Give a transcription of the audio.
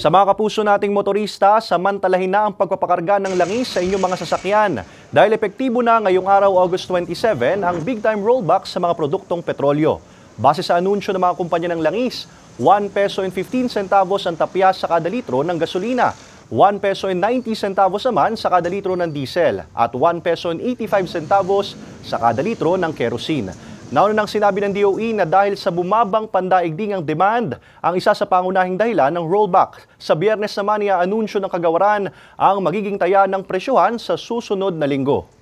Sa mga kapuso nating motorista, samantalahin na ang pagpapakarga ng langis sa inyong mga sasakyan dahil epektibo na ngayong araw August 27 ang big time rollback sa mga produktong petrolyo. Base sa anunsyo ng mga kumpanya ng langis, 1 peso and 15 centavos ang tapyas sa kada litro ng gasolina, 1 peso and 90 centavos naman sa kada litro ng diesel at 1 peso and 85 centavos sa kada litro ng kerosene. Nauna nang sinabi ng DOE na dahil sa bumabang pandaigding ang demand, ang isa sa pangunahing dahilan ng rollback. Sa biyernes naman niya anunsyo ng kagawaran ang magiging taya ng presyohan sa susunod na linggo.